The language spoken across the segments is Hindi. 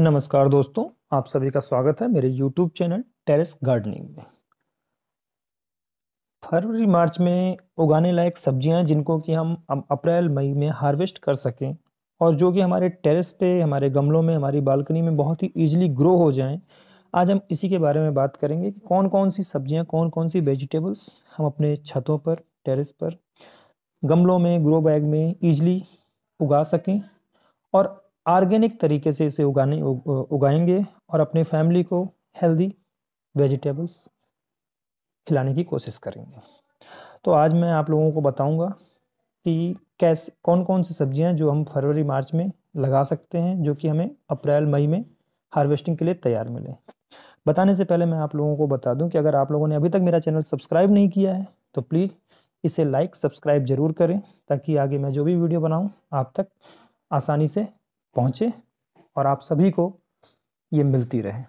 नमस्कार दोस्तों आप सभी का स्वागत है मेरे YouTube चैनल टेरेस गार्डनिंग में फरवरी मार्च में उगाने लायक सब्जियां जिनको कि हम अप्रैल मई में हार्वेस्ट कर सकें और जो कि हमारे टेरेस पे हमारे गमलों में हमारी बालकनी में बहुत ही ईजिली ग्रो हो जाएं आज हम इसी के बारे में बात करेंगे कि कौन कौन सी सब्जियाँ कौन कौन सी वेजिटेबल्स हम अपने छतों पर टेरेस पर गमलों में ग्रो बैग में ईजिली उगा सकें और ऑर्गेनिक तरीके से इसे उगाने उगाएंगे और अपनी फैमिली को हेल्दी वेजिटेबल्स खिलाने की कोशिश करेंगे तो आज मैं आप लोगों को बताऊंगा कि कैसे कौन कौन सी सब्जियां जो हम फरवरी मार्च में लगा सकते हैं जो कि हमें अप्रैल मई में हार्वेस्टिंग के लिए तैयार मिले बताने से पहले मैं आप लोगों को बता दूं कि अगर आप लोगों ने अभी तक मेरा चैनल सब्सक्राइब नहीं किया है तो प्लीज़ इसे लाइक सब्सक्राइब ज़रूर करें ताकि आगे मैं जो भी वीडियो बनाऊँ आप तक आसानी से पहुंचे और आप सभी को ये मिलती रहे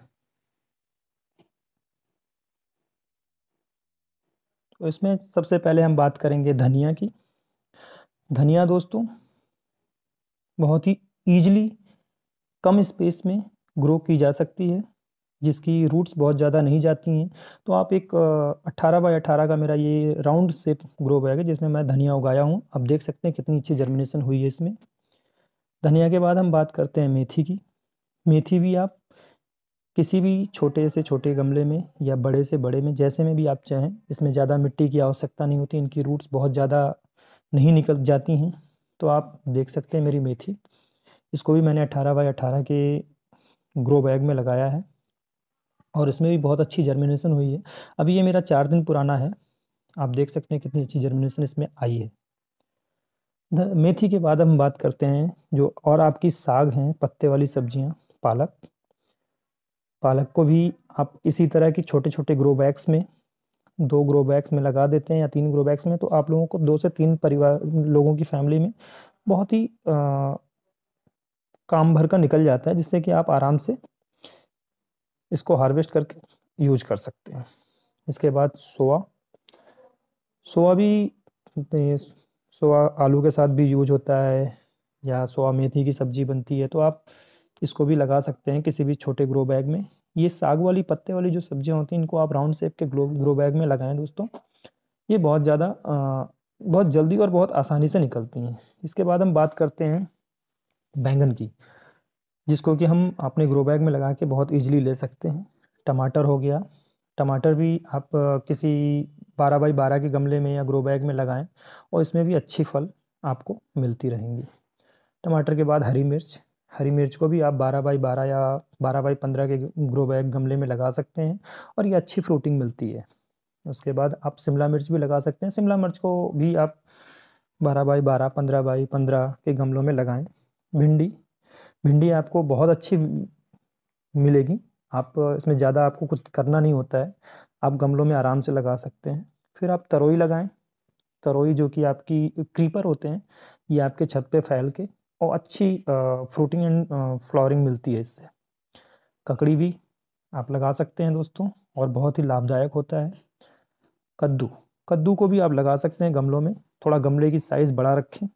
तो इसमें सबसे पहले हम बात करेंगे धनिया की धनिया दोस्तों बहुत ही ईजली कम स्पेस में ग्रो की जा सकती है जिसकी रूट्स बहुत ज़्यादा नहीं जाती हैं तो आप एक अट्ठारह बाई 18 का मेरा ये राउंड शेप ग्रो बैग है जिसमें मैं धनिया उगाया हूँ आप देख सकते हैं कितनी अच्छी जर्मिनेशन हुई है इसमें धनिया के बाद हम बात करते हैं मेथी की मेथी भी आप किसी भी छोटे से छोटे गमले में या बड़े से बड़े में जैसे में भी आप चाहें इसमें ज़्यादा मिट्टी की आवश्यकता नहीं होती इनकी रूट्स बहुत ज़्यादा नहीं निकल जाती हैं तो आप देख सकते हैं मेरी मेथी इसको भी मैंने अट्ठारह बाई अट्ठारह के ग्रो बैग में लगाया है और इसमें भी बहुत अच्छी जर्मिनेशन हुई है अभी ये मेरा चार दिन पुराना है आप देख सकते हैं कितनी अच्छी जर्मिनेशन इसमें आई है मेथी के बाद हम बात करते हैं जो और आपकी साग हैं पत्ते वाली सब्जियां पालक पालक को भी आप इसी तरह की छोटे छोटे ग्रो बैग्स में दो ग्रो बैग्स में लगा देते हैं या तीन ग्रो बैग्स में तो आप लोगों को दो से तीन परिवार लोगों की फैमिली में बहुत ही आ, काम भर का निकल जाता है जिससे कि आप आराम से इसको हार्वेस्ट करके यूज कर सकते हैं इसके बाद सोआ सोआ भी तो सोआ आलू के साथ भी यूज होता है या सोआ मेथी की सब्जी बनती है तो आप इसको भी लगा सकते हैं किसी भी छोटे ग्रो बैग में ये साग वाली पत्ते वाली जो सब्जियाँ होती हैं इनको आप राउंड शेप के ग्रो ग्रो बैग में लगाएं दोस्तों ये बहुत ज़्यादा बहुत जल्दी और बहुत आसानी से निकलती हैं इसके बाद हम बात करते हैं बैंगन की जिसको कि हम अपने ग्रो बैग में लगा के बहुत ईजिली ले सकते हैं टमाटर हो गया टमाटर भी आप किसी बारह बाई बारह के गमले में या ग्रो बैग में लगाएं और इसमें भी अच्छी फल आपको मिलती रहेंगी टमाटर के बाद हरी मिर्च हरी मिर्च को भी आप बारह बाई बारह या बारह बाई पंद्रह के ग्रो बैग गमले में लगा सकते हैं और ये अच्छी फ्रूटिंग मिलती है उसके बाद आप शिमला मिर्च भी लगा सकते हैं शिमला मिर्च को भी आप बारह बाई बारह पंद्रह बाई पंद्रह के गमलों में लगाएं भिंडी भिंडी आपको बहुत अच्छी मिलेगी आप इसमें ज़्यादा आपको कुछ करना नहीं होता है आप गमलों में आराम से लगा सकते हैं फिर आप तरोई लगाएं तरोई जो कि आपकी क्रीपर होते हैं ये आपके छत पे फैल के और अच्छी फ्रूटिंग एंड फ्लोरिंग मिलती है इससे ककड़ी भी आप लगा सकते हैं दोस्तों और बहुत ही लाभदायक होता है कद्दू कद्दू को भी आप लगा सकते हैं गमलों में थोड़ा गमले की साइज़ बड़ा रखें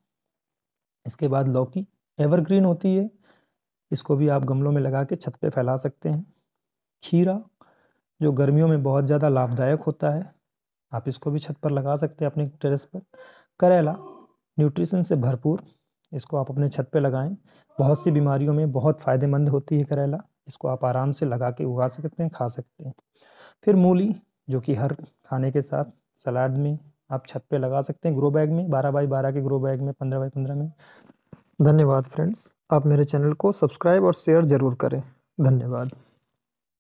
इसके बाद लौकी एवरग्रीन होती है इसको भी आप गमलों में लगा के छत पे फैला सकते हैं खीरा जो गर्मियों में बहुत ज़्यादा लाभदायक होता है आप इसको भी छत पर लगा सकते हैं अपने टेरेस पर करेला न्यूट्रिशन से भरपूर इसको आप अपने छत पर लगाएं बहुत सी बीमारियों में बहुत फ़ायदेमंद होती है करेला इसको आप आराम से लगा के उगा सकते हैं खा सकते हैं फिर मूली जो कि हर खाने के साथ सलाद में आप छत पे लगा सकते हैं ग्रो बैग में बारह बाई बारह के ग्रो बैग में पंद्रह बाई पंद्रह में धन्यवाद फ्रेंड्स आप मेरे चैनल को सब्सक्राइब और शेयर ज़रूर करें धन्यवाद